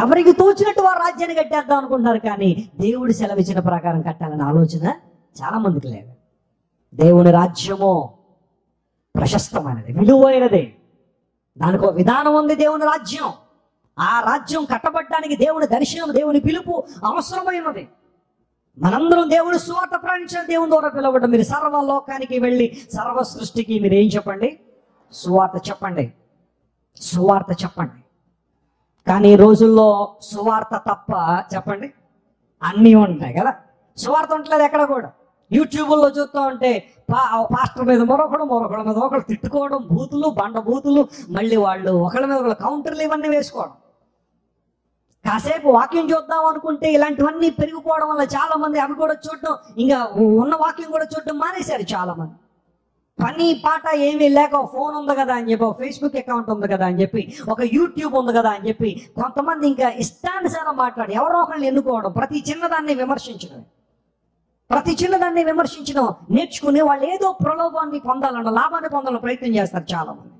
ఎవరికి తోచినట్టు వారు రాజ్యాన్ని కట్టేద్దాం అనుకుంటున్నారు కానీ దేవుడు సెలవిచ్చిన ప్రకారం కట్టాలనే ఆలోచన చాలా మందికి లేదు దేవుని రాజ్యము ప్రశస్తమైనది విలువైనది దానికి ఒక విధానం ఉంది దేవుని రాజ్యం ఆ రాజ్యం కట్టబడ్డానికి దేవుని దర్శనం దేవుని పిలుపు అవసరమైనది మనందరం దేవుని సువార్త ప్రాణించిన దేవుని ద్వారా పిలవడం మీరు సర్వ లోకానికి వెళ్ళి సర్వ సృష్టికి మీరు ఏం చెప్పండి సువార్త చెప్పండి సువార్త చెప్పండి కానీ ఈ రోజుల్లో సువార్త తప్ప చెప్పండి అన్నీ ఉంటాయి కదా సువార్త ఉండలేదు ఎక్కడ కూడా యూట్యూబ్లో చూస్తూ ఉంటే పా పాస్టర్ మీద మరొకడు మరొకడు మీద ఒకడు తిట్టుకోవడం బూతులు బండ బూతులు మళ్ళీ వాళ్ళు ఒకళ్ళ మీద ఒకళ్ళు కౌంటర్లు ఇవన్నీ వేసుకోవడం కాసేపు వాక్యం చూద్దాం అనుకుంటే ఇలాంటివన్నీ పెరిగిపోవడం వల్ల చాలా మంది అవి కూడా చూడడం ఇంకా ఉన్న వాక్యం కూడా చూడడం మానేశారు చాలా మంది పని పాట ఏమీ లేక ఫోన్ ఉంది కదా అని చెప్పి ఫేస్బుక్ అకౌంట్ ఉంది కదా అని చెప్పి ఒక యూట్యూబ్ ఉంది కదా అని చెప్పి కొంతమంది ఇంకా ఇష్టానుసారం మాట్లాడి ఎవరో ఒకరిని ఎన్నుకోవడం ప్రతి చిన్నదాన్ని విమర్శించడం ప్రతి చిన్నదాన్ని విమర్శించడం నేర్చుకుని వాళ్ళు ఏదో ప్రలోభాన్ని పొందాలన్న లాభాన్ని పొందాలని ప్రయత్నం చేస్తారు చాలా మంది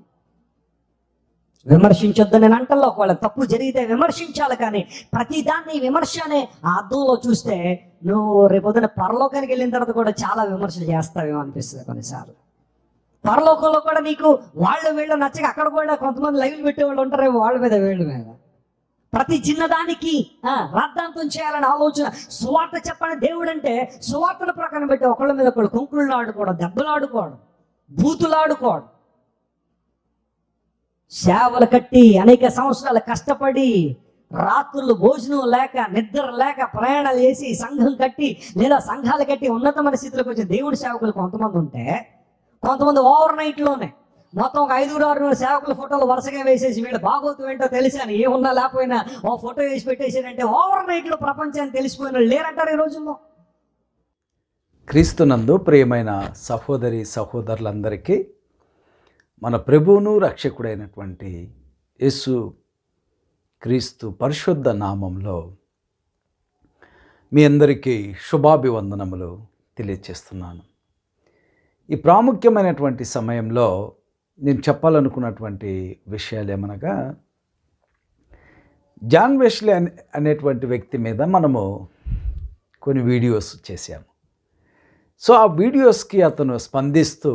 విమర్శించొద్దు నేను అంటల్లో ఒకవేళ తప్పు జరిగితే విమర్శించాలి కానీ ప్రతిదాన్ని విమర్శ అనే ఆ అర్థంలో చూస్తే నువ్వు రేపొద్దున పరలోకానికి వెళ్ళిన తర్వాత కూడా చాలా విమర్శలు చేస్తావేమో అనిపిస్తుంది కొన్నిసార్లు పరలోకంలో కూడా నీకు వాళ్ళు వీళ్ళు నచ్చక అక్కడ కూడా కొంతమంది లైవ్లు పెట్టేవాళ్ళు ఉంటారేమో వాళ్ళ మీద వీళ్ళ మీద ప్రతి చిన్నదానికి రద్దాంతం చేయాలని ఆలోచన సువార్త చెప్పని దేవుడు అంటే సువార్తల ప్రకారం పెట్టి ఒకళ్ళ మీద ఒకళ్ళు కుంకుళ్ళు ఆడుకోవడం దెబ్బలు ఆడుకోవడం బూతులు ఆడుకోవడం సేవలు కట్టి అనేక సంవత్సరాలు కష్టపడి రాత్రులు భోజనం లేక నిద్ర లేక ప్రయాణాలు చేసి సంఘం కట్టి లేదా సంఘాలు కట్టి ఉన్నతమైన స్థితిలోకి వచ్చే దేవుడి సేవకులు కొంతమంది ఉంటే కొంతమంది ఓవర్ నైట్లోనే మొత్తం ఒక ఐదుగురు ఆరు సేవకుల ఫోటోలు వరుసగా వేసేసి వీళ్ళు బాగోతు ఏంటో తెలిసాను ఏమున్నా లేకపోయినా ఓ ఫోటో వేసి పెట్టేసారంటే ఓవర్ నైట్లో ప్రపంచాన్ని తెలిసిపోయిన లేరంటారు ఈ రోజుల్లో క్రీస్తునందు ప్రియమైన సహోదరి సహోదరులందరికీ మన ప్రభువును రక్షకుడైనటువంటి యేసు క్రీస్తు పరిశుద్ధ నామంలో మీ అందరికీ శుభాభివందనములు తెలియచేస్తున్నాను ఈ ప్రాముఖ్యమైనటువంటి సమయంలో నేను చెప్పాలనుకున్నటువంటి విషయాలు ఏమనగా జాన్ వెస్లీ అనేటువంటి వ్యక్తి మీద మనము కొన్ని వీడియోస్ చేశాము సో ఆ వీడియోస్కి అతను స్పందిస్తూ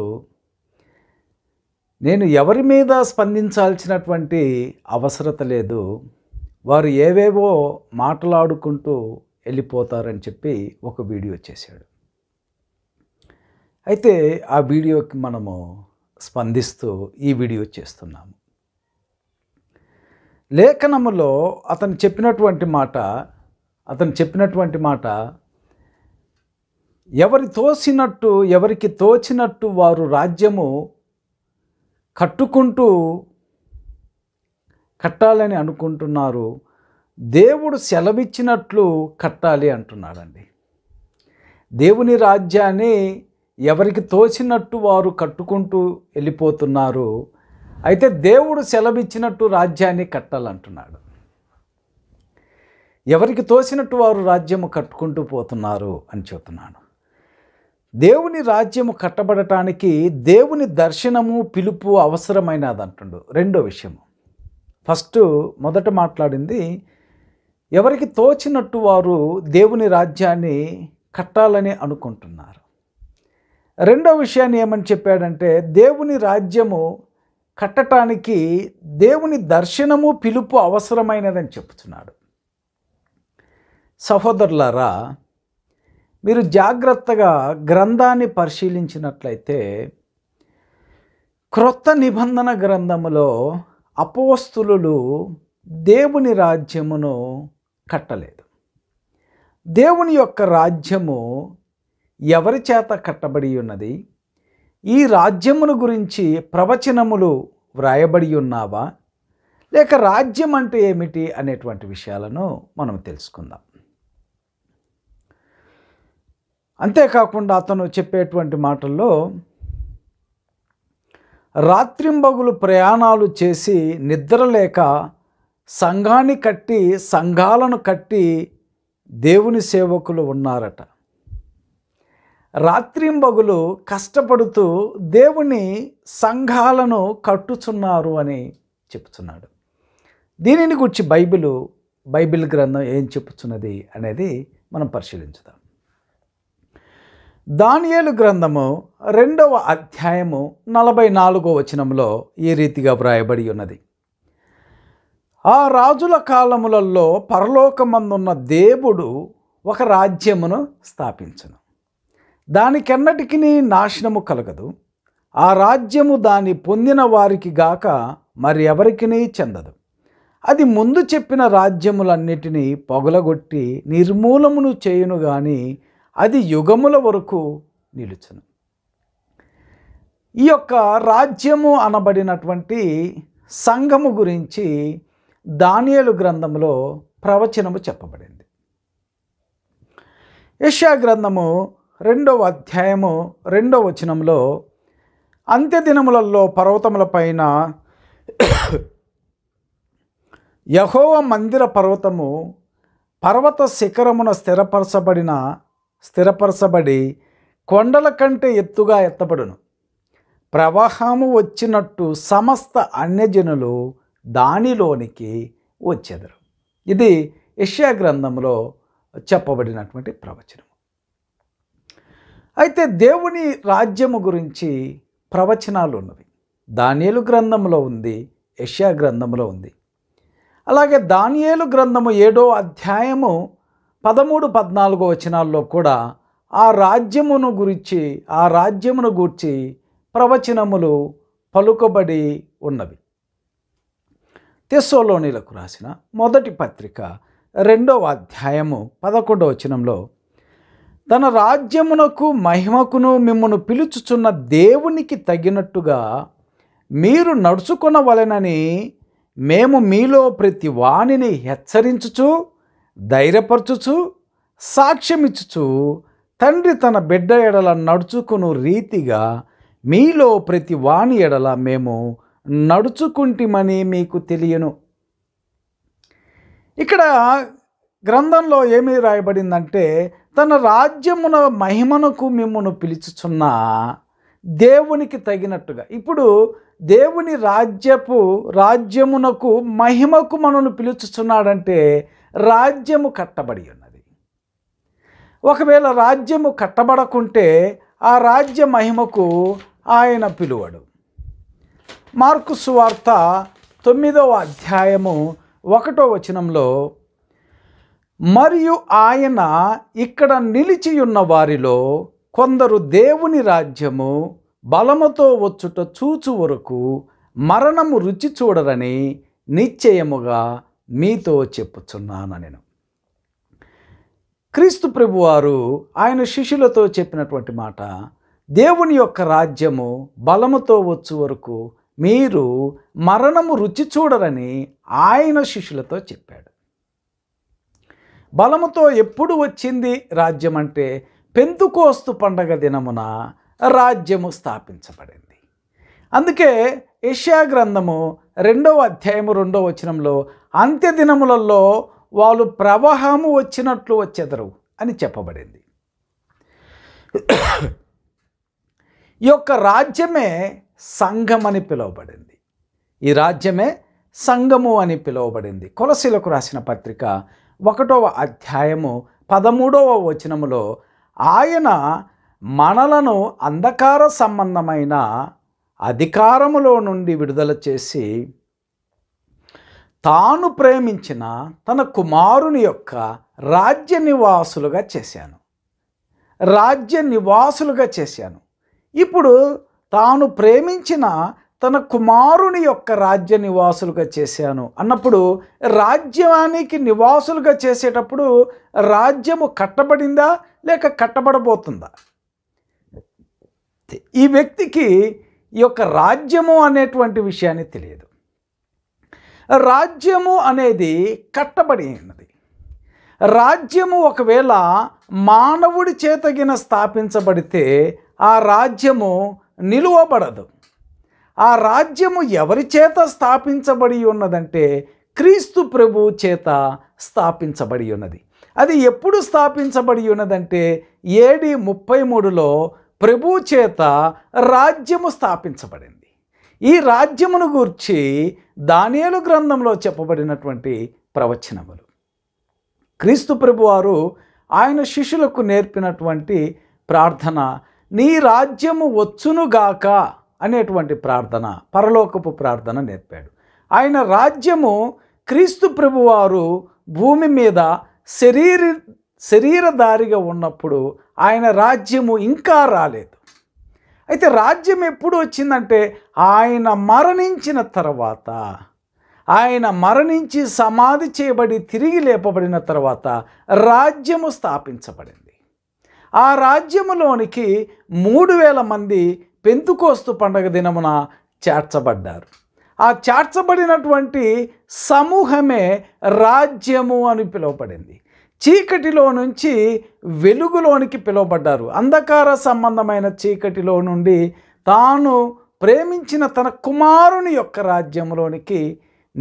నేను ఎవరి మీద స్పందించాల్సినటువంటి అవసరత లేదు వారు ఏవేవో మాట్లాడుకుంటూ వెళ్ళిపోతారని చెప్పి ఒక వీడియో చేశాడు అయితే ఆ వీడియోకి మనము స్పందిస్తూ ఈ వీడియో చేస్తున్నాము లేఖనములో అతను చెప్పినటువంటి మాట అతను చెప్పినటువంటి మాట ఎవరి తోసినట్టు ఎవరికి తోచినట్టు వారు రాజ్యము కట్టుకుంటూ కట్టాలని అనుకుంటున్నారు దేవుడు సెలవిచ్చినట్లు కట్టాలి అంటున్నాడండి దేవుని రాజ్యాన్ని ఎవరికి తోచినట్టు వారు కట్టుకుంటూ వెళ్ళిపోతున్నారు అయితే దేవుడు సెలవిచ్చినట్టు రాజ్యాన్ని కట్టాలంటున్నాడు ఎవరికి తోసినట్టు వారు రాజ్యము కట్టుకుంటూ పోతున్నారు అని చెబుతున్నాను దేవుని రాజ్యము కట్టబడటానికి దేవుని దర్శనము పిలుపు అవసరమైనది అంటుండు రెండో విషయము ఫస్ట్ మొదట మాట్లాడింది ఎవరికి తోచినట్టు వారు దేవుని రాజ్యాన్ని కట్టాలని అనుకుంటున్నారు రెండో విషయాన్ని ఏమని చెప్పాడంటే దేవుని రాజ్యము కట్టటానికి దేవుని దర్శనము పిలుపు అవసరమైనదని చెప్తున్నాడు సహోదరులారా మీరు జాగ్రత్తగా గ్రంథాన్ని పరిశీలించినట్లయితే క్రొత్త నిబంధన గ్రంథములో అపోస్తులు దేవుని రాజ్యమును కట్టలేదు దేవుని యొక్క రాజ్యము ఎవరి చేత కట్టబడి ఉన్నది ఈ రాజ్యమును గురించి ప్రవచనములు వ్రాయబడి ఉన్నావా లేక రాజ్యం అంటే ఏమిటి అనేటువంటి విషయాలను మనం తెలుసుకుందాం అంతేకాకుండా అతను చెప్పేటువంటి మాటల్లో రాత్రింబగులు ప్రయాణాలు చేసి నిద్రలేక సంఘాన్ని కట్టి సంఘాలను కట్టి దేవుని సేవకులు ఉన్నారట రాత్రింబగులు కష్టపడుతూ దేవుని సంఘాలను కట్టుచున్నారు అని చెప్తున్నాడు దీనిని గురించి బైబిలు బైబిల్ గ్రంథం ఏం చెప్పుచున్నది అనేది మనం పరిశీలించుదాం దానియేలు గ్రంథము రెండవ అధ్యాయము నలభై నాలుగో వచనంలో ఈ రీతిగా వ్రాయబడి ఉన్నది ఆ రాజుల కాలములలో పరలోకమందున్న దేవుడు ఒక రాజ్యమును స్థాపించను దానికెన్నటికి నాశనము కలగదు ఆ రాజ్యము దాని పొందిన వారికి గాక మరి ఎవరికినీ చెందదు అది ముందు చెప్పిన రాజ్యములన్నిటినీ పొగలగొట్టి నిర్మూలమును చేయును గాని అది యుగముల వరకు నిలుచును ఈ యొక్క రాజ్యము అనబడినటువంటి సంఘము గురించి దానియలు గ్రంథంలో ప్రవచనము చెప్పబడింది యష్యా గ్రంథము రెండవ అధ్యాయము రెండవ వచనంలో అంత్యదినములలో పర్వతముల పైన యహోవ మందిర పర్వతము పర్వత శిఖరమున స్థిరపరచబడిన స్థిరపరచబడి కొండల కంటే ఎత్తుగా ఎత్తబడును ప్రవాహము వచ్చినట్టు సమస్త అన్యజనులు దానిలోనికి వచ్చెదరు ఇది యష్యా గ్రంథంలో చెప్పబడినటువంటి ప్రవచనం అయితే దేవుని రాజ్యము గురించి ప్రవచనాలు ఉన్నవి దానియలు గ్రంథంలో ఉంది యష్యా గ్రంథంలో ఉంది అలాగే దానియేలు గ్రంథము ఏడో అధ్యాయము పదమూడు పద్నాలుగో వచనాల్లో కూడా ఆ రాజ్యమును గురించి ఆ రాజ్యమును గూర్చి ప్రవచనములు పలుకబడి ఉన్నవి తెస్సోలోనిలకు రాసిన మొదటి పత్రిక రెండవ అధ్యాయము పదకొండవ వచనంలో తన రాజ్యమునకు మహిమకును మిమ్మను పిలుచుచున్న దేవునికి తగినట్టుగా మీరు నడుచుకునవలెనని మేము మీలో ప్రతి వాణిని హెచ్చరించుచు ధైర్యపరచుచు సాక్ష్యమిచ్చుచు తండ్రి తన బిడ్డ ఎడల నడుచుకును రీతిగా మీలో ప్రతి వాణి ఎడల మేము నడుచుకుంటిమని మీకు తెలియను ఇక్కడ గ్రంథంలో ఏమి రాయబడిందంటే తన రాజ్యమున మహిమనకు మిమ్మను పిలుచుచున్న దేవునికి తగినట్టుగా ఇప్పుడు దేవుని రాజ్యపు రాజ్యమునకు మహిమకు మనను పిలుచుచున్నాడంటే రాజ్యము కట్టబడి ఉన్నది ఒకవేళ రాజ్యము కట్టబడకుంటే ఆ రాజ్య మహిమకు ఆయన పిలువడు మార్కు సువార్త తొమ్మిదవ అధ్యాయము ఒకటో వచనంలో మరియు ఆయన ఇక్కడ నిలిచియున్న వారిలో కొందరు దేవుని రాజ్యము బలముతో వచ్చుట చూచు వరకు మరణము రుచి చూడరని నిశ్చయముగా మీతో చెప్పుచున్నాను నేను క్రీస్తు ప్రభువారు ఆయన శిష్యులతో చెప్పినటువంటి మాట దేవుని యొక్క రాజ్యము బలముతో వచ్చు వరకు మీరు మరణము రుచి చూడరని ఆయన శిష్యులతో చెప్పాడు బలముతో ఎప్పుడు వచ్చింది రాజ్యం అంటే పెంతుకోస్తు పండగ దినమున రాజ్యము స్థాపించబడింది అందుకే ఏషియా గ్రంథము రెండవ అధ్యాయము రెండవ వచనంలో అంత్యదినములలో వాళ్ళు ప్రవాహము వచ్చినట్లు వచ్చెదరు అని చెప్పబడింది ఈ యొక్క రాజ్యమే సంఘం అని పిలువబడింది ఈ రాజ్యమే సంఘము అని పిలువబడింది కొలసీలకు రాసిన పత్రిక ఒకటవ అధ్యాయము పదమూడవ వచనములో ఆయన మనలను అంధకార సంబంధమైన అధికారములో నుండి విడుదల చేసి తాను ప్రేమించిన తన కుమారుని యొక్క రాజ్య నివాసులుగా చేశాను రాజ్య నివాసులుగా చేశాను ఇప్పుడు తాను ప్రేమించిన తన కుమారుని యొక్క రాజ్య నివాసులుగా చేశాను అన్నప్పుడు రాజ్యానికి నివాసులుగా చేసేటప్పుడు రాజ్యము కట్టబడిందా లేక కట్టబడబోతుందా ఈ వ్యక్తికి ఈ యొక్క రాజ్యము అనేటువంటి విషయాన్ని తెలియదు రాజ్యము అనేది కట్టబడినది రాజ్యము ఒకవేళ మానవుడి చేతగిన స్థాపించబడితే ఆ రాజ్యము నిలువబడదు ఆ రాజ్యము ఎవరి చేత స్థాపించబడి ఉన్నదంటే క్రీస్తు ప్రభు చేత స్థాపించబడి ఉన్నది అది ఎప్పుడు స్థాపించబడి ఉన్నదంటే ఏడి ముప్పై మూడులో ప్రభు చేత రాజ్యము స్థాపించబడింది ఈ రాజ్యమును గూర్చి దానియలు గ్రంథంలో చెప్పబడినటువంటి ప్రవచనములు క్రీస్తు ప్రభు వారు ఆయన శిష్యులకు నేర్పినటువంటి ప్రార్థన నీ రాజ్యము వచ్చునుగాక అనేటువంటి ప్రార్థన పరలోకపు ప్రార్థన నేర్పాడు ఆయన రాజ్యము క్రీస్తు ప్రభువారు భూమి మీద శరీర శరీరధారిగా ఉన్నప్పుడు ఆయన రాజ్యము ఇంకా రాలేదు అయితే రాజ్యం ఎప్పుడు వచ్చిందంటే ఆయన మరణించిన తర్వాత ఆయన మరణించి సమాధి చేయబడి తిరిగి లేపబడిన తర్వాత రాజ్యము స్థాపించబడింది ఆ రాజ్యములోనికి మూడు వేల మంది పెంతుకోస్తు పండగ దినమున చేర్చబడ్డారు ఆ చేర్చబడినటువంటి సమూహమే రాజ్యము అని పిలువబడింది చీకటిలో నుంచి వెలుగులోనికి పిలువబడ్డారు అంధకార సంబంధమైన చీకటిలో నుండి తాను ప్రేమించిన తన కుమారుని యొక్క రాజ్యంలోనికి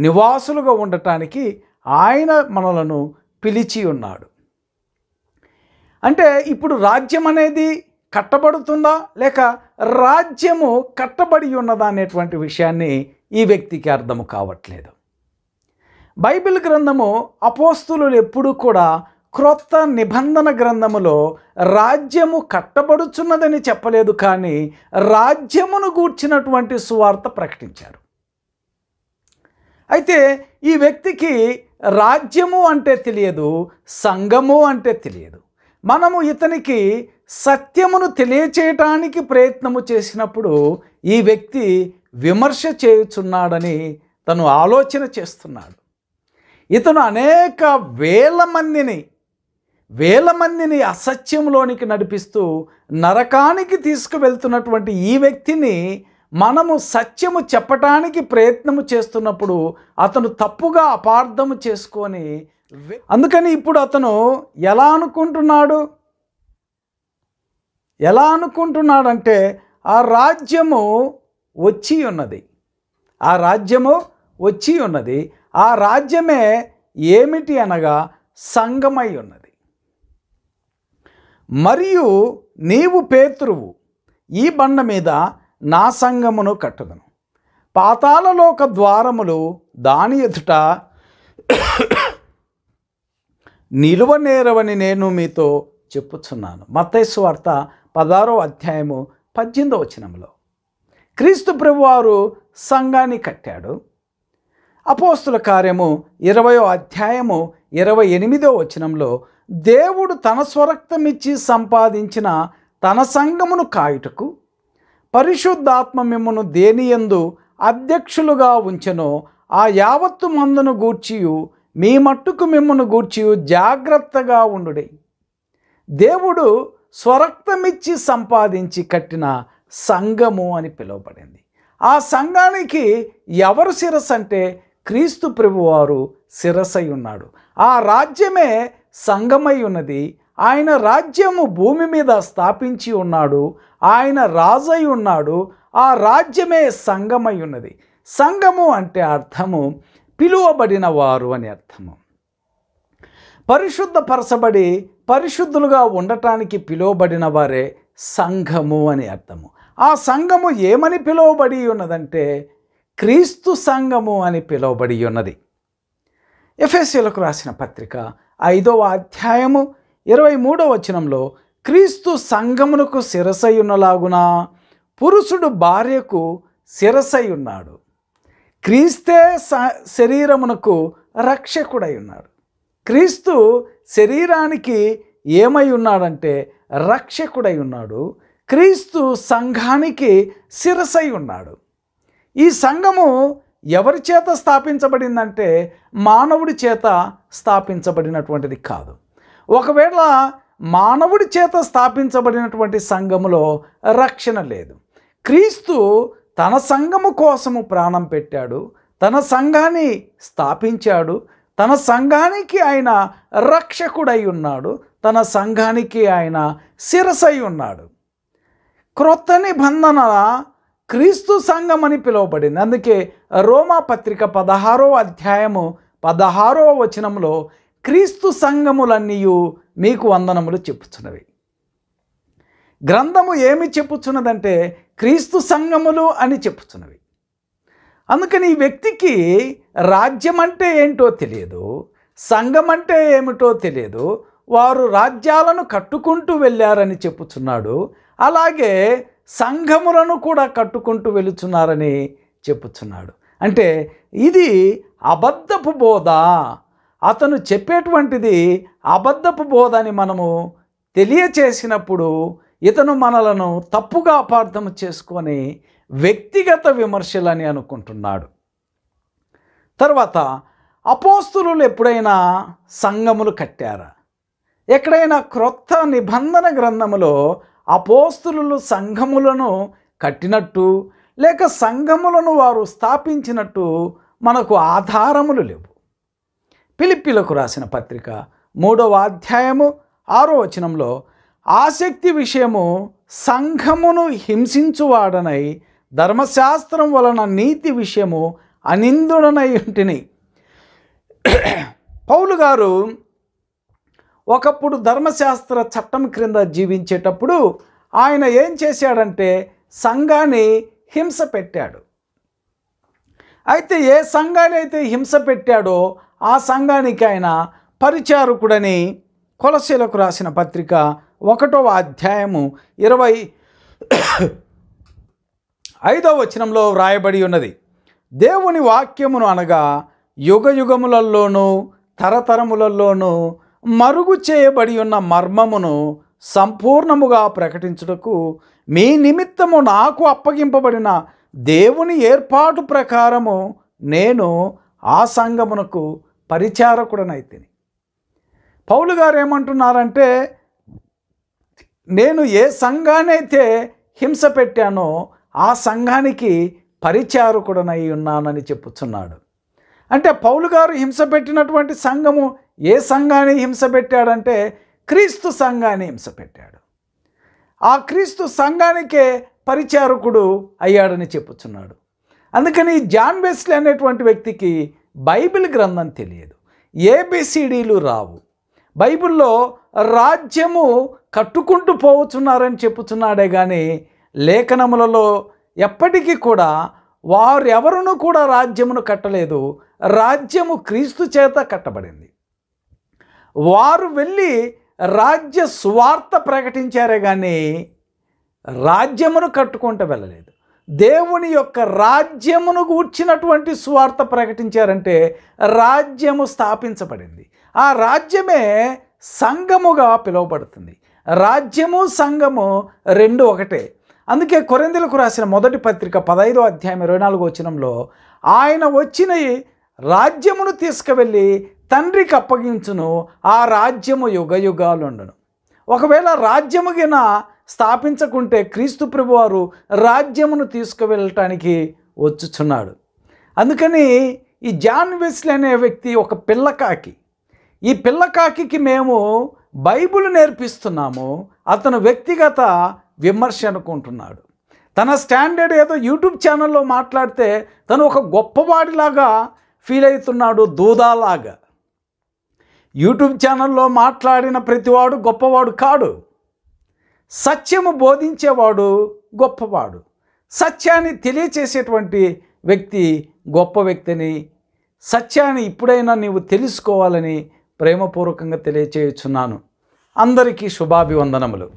నివాసులుగా ఉండటానికి ఆయన మనలను పిలిచి ఉన్నాడు అంటే ఇప్పుడు రాజ్యం అనేది కట్టబడుతుందా లేక రాజ్యము కట్టబడి ఉన్నదనేటువంటి విషయాన్ని ఈ వ్యక్తికి అర్థము కావట్లేదు బైబిల్ గ్రంథము అపోస్తులు ఎప్పుడూ కూడా క్రొత్త నిబంధన గ్రంథములో రాజ్యము కట్టబడుచున్నదని చెప్పలేదు కానీ రాజ్యమును గూర్చినటువంటి సువార్త ప్రకటించారు అయితే ఈ వ్యక్తికి రాజ్యము అంటే తెలియదు సంఘము అంటే తెలియదు మనము ఇతనికి సత్యమును తెలియచేయటానికి ప్రయత్నము చేసినప్పుడు ఈ వ్యక్తి విమర్శ చేయుచున్నాడని తను ఆలోచన చేస్తున్నాడు ఇతను అనేక వేల మందిని వేల మందిని అసత్యంలోనికి నడిపిస్తూ నరకానికి తీసుకువెళ్తున్నటువంటి ఈ వ్యక్తిని మనము సత్యము చెప్పటానికి ప్రయత్నము చేస్తున్నప్పుడు అతను తప్పుగా అపార్థము చేసుకొని అందుకని ఇప్పుడు అతను ఎలా అనుకుంటున్నాడు ఎలా అనుకుంటున్నాడంటే ఆ రాజ్యము వచ్చి ఉన్నది ఆ రాజ్యము వచ్చి ఉన్నది ఆ రాజ్యమే ఏమిటి అనగా సంగమై ఉన్నది మరియు నీవు పేతృవు ఈ బండ మీద నా సంగమును కట్టుదను పాతాలలోక ద్వారములు దాని ఎదుట నిలువనేరవని నేను మీతో చెప్పుచున్నాను మత్తైసు వార్త పదారో అధ్యాయము పద్దెనిమిదో వచనంలో క్రీస్తు ప్రభువారు సంఘాన్ని కట్టాడు అపోస్తుల కార్యము ఇరవయో అధ్యాయము ఇరవై ఎనిమిదో వచనంలో దేవుడు తన స్వరక్తమిచ్చి సంపాదించిన తన సంఘమును కాయుటకు పరిశుద్ధాత్మ మిమ్మను దేనియందు అధ్యక్షులుగా ఉంచెనో ఆ యావత్తు మందును గూర్చియు మీ మట్టుకు మిమ్మను గూర్చి జాగ్రత్తగా ఉండుడే దేవుడు స్వరక్తమిచ్చి సంపాదించి కట్టిన సంఘము అని పిలువబడింది ఆ సంఘానికి ఎవరు శిరస్ అంటే క్రీస్తు ప్రభువారు శిరసై ఉన్నాడు ఆ రాజ్యమే సంఘమై ఉన్నది ఆయన రాజ్యము భూమి మీద స్థాపించి ఉన్నాడు ఆయన రాజై ఉన్నాడు ఆ రాజ్యమే సంఘమై ఉన్నది సంఘము అంటే అర్థము పిలువబడిన వారు అని అర్థము పరిశుద్ధపరచబడి పరిశుద్ధులుగా ఉండటానికి పిలువబడిన వారే సంఘము అని అర్థము ఆ సంఘము ఏమని పిలువబడి ఉన్నదంటే క్రీస్తు సంఘము అని పిలువబడి ఉన్నది ఎఫ్ఎస్సీలకు రాసిన పత్రిక ఐదవ అధ్యాయము ఇరవై మూడవ వచనంలో క్రీస్తు సంఘమునకు శిరసయున్నలాగున పురుషుడు భార్యకు ఉన్నాడు క్రీస్తే శరీరమునకు రక్షకుడై ఉన్నాడు క్రీస్తు శరీరానికి ఏమై ఉన్నాడంటే రక్షకుడై ఉన్నాడు క్రీస్తు సంఘానికి శిరసై ఉన్నాడు ఈ సంఘము ఎవరి చేత స్థాపించబడిందంటే మానవుడి చేత స్థాపించబడినటువంటిది కాదు ఒకవేళ మానవుడి చేత స్థాపించబడినటువంటి సంఘములో రక్షణ లేదు క్రీస్తు తన సంఘము కోసము ప్రాణం పెట్టాడు తన సంఘాన్ని స్థాపించాడు తన సంఘానికి ఆయన రక్షకుడై ఉన్నాడు తన సంఘానికి ఆయన శిరసై ఉన్నాడు క్రొత్త నిబంధన క్రీస్తు సంఘం అని పిలువబడింది అందుకే రోమా పత్రిక పదహారో అధ్యాయము పదహారో వచనంలో క్రీస్తు సంఘములన్నీ మీకు వందనములు చెప్పుచున్నవి గ్రంథము ఏమి చెప్పుచున్నదంటే క్రీస్తు సంఘములు అని చెప్పుతున్నవి అందుకని ఈ వ్యక్తికి రాజ్యం అంటే ఏంటో తెలియదు సంఘం అంటే ఏమిటో తెలియదు వారు రాజ్యాలను కట్టుకుంటూ వెళ్ళారని చెప్పుచున్నాడు అలాగే సంఘములను కూడా కట్టుకుంటూ వెళుచున్నారని చెప్పుచున్నాడు అంటే ఇది అబద్ధపు బోధ అతను చెప్పేటువంటిది అబద్ధపు బోధ అని మనము తెలియచేసినప్పుడు ఇతను మనలను తప్పుగా అపార్థం చేసుకొని వ్యక్తిగత విమర్శలని అనుకుంటున్నాడు తర్వాత అపోస్తులు ఎప్పుడైనా సంఘములు కట్టారా ఎక్కడైనా క్రొత్త నిబంధన గ్రంథములో అపోస్తులు సంఘములను కట్టినట్టు లేక సంఘములను వారు స్థాపించినట్టు మనకు ఆధారములు లేవు పిలిపిలకు రాసిన పత్రిక మూడవ అధ్యాయము ఆరో వచనంలో ఆసక్తి విషయము సంఘమును హింసించువాడనై ధర్మశాస్త్రం వలన నీతి విషయము అనిందుడనై ఉంటుని పౌలు గారు ఒకప్పుడు ధర్మశాస్త్ర చట్టం క్రింద జీవించేటప్పుడు ఆయన ఏం చేశాడంటే సంఘాన్ని హింస పెట్టాడు అయితే ఏ సంఘాన్ని అయితే హింస పెట్టాడో ఆ సంఘానికి ఆయన పరిచారకుడని కొలసీలకు రాసిన పత్రిక ఒకటవ అధ్యాయము ఇరవై ఐదవ వచనంలో వ్రాయబడి ఉన్నది దేవుని వాక్యమును అనగా యుగ యుగములలోనూ తరతరములలోనూ మరుగు చేయబడి ఉన్న మర్మమును సంపూర్ణముగా ప్రకటించుటకు మీ నిమిత్తము నాకు అప్పగింపబడిన దేవుని ఏర్పాటు ప్రకారము నేను ఆ సంగమునకు పరిచారకుడనైతిని పౌలు గారు ఏమంటున్నారంటే నేను ఏ సంఘానైతే హింస పెట్టానో ఆ సంఘానికి పరిచారకుడనై ఉన్నానని చెప్పుచున్నాడు అంటే పౌలు గారు హింస పెట్టినటువంటి సంఘము ఏ సంఘాన్ని హింస పెట్టాడంటే క్రీస్తు సంఘాన్ని హింస పెట్టాడు ఆ క్రీస్తు సంఘానికే పరిచారకుడు అయ్యాడని చెప్పుచున్నాడు అందుకని జాన్ బెస్లీ అనేటువంటి వ్యక్తికి బైబిల్ గ్రంథం తెలియదు ఏబిసిడీలు రావు బైబిల్లో రాజ్యము కట్టుకుంటూ పోవచ్చున్నారని చెప్పుచున్నాడే కానీ లేఖనములలో ఎప్పటికీ కూడా వారెవరును కూడా రాజ్యమును కట్టలేదు రాజ్యము క్రీస్తు చేత కట్టబడింది వారు వెళ్ళి రాజ్య స్వార్థ ప్రకటించారే కానీ రాజ్యమును కట్టుకుంటూ వెళ్ళలేదు దేవుని యొక్క రాజ్యమును కూర్చినటువంటి స్వార్థ ప్రకటించారంటే రాజ్యము స్థాపించబడింది ఆ రాజ్యమే సంఘముగా పిలువబడుతుంది రాజ్యము సంఘము రెండు ఒకటే అందుకే కొరెందులకు రాసిన మొదటి పత్రిక పదహైదో అధ్యాయం ఇరవై నాలుగు వచనంలో ఆయన వచ్చిన రాజ్యమును తీసుకువెళ్ళి తండ్రికి అప్పగించును ఆ రాజ్యము యుగ ఉండను ఒకవేళ రాజ్యముగిన స్థాపించకుంటే క్రీస్తు ప్రభువారు రాజ్యమును తీసుకువెళ్ళటానికి వచ్చుచున్నాడు అందుకని ఈ జాన్ వెస్లీ అనే వ్యక్తి ఒక పిల్లకాకి ఈ పిల్లకాకి మేము బైబుల్ నేర్పిస్తున్నాము అతను వ్యక్తిగత విమర్శ అనుకుంటున్నాడు తన స్టాండర్డ్ ఏదో యూట్యూబ్ ఛానల్లో మాట్లాడితే తను ఒక గొప్పవాడిలాగా ఫీల్ అవుతున్నాడు దూదాలాగా యూట్యూబ్ ఛానల్లో మాట్లాడిన ప్రతివాడు గొప్పవాడు కాడు సత్యము బోధించేవాడు గొప్పవాడు సత్యాన్ని తెలియచేసేటువంటి వ్యక్తి గొప్ప వ్యక్తిని సత్యాన్ని ఇప్పుడైనా నీవు తెలుసుకోవాలని ప్రేమపూర్వకంగా తెలియచేయుచున్నాను అందరికీ శుభాభివందనములు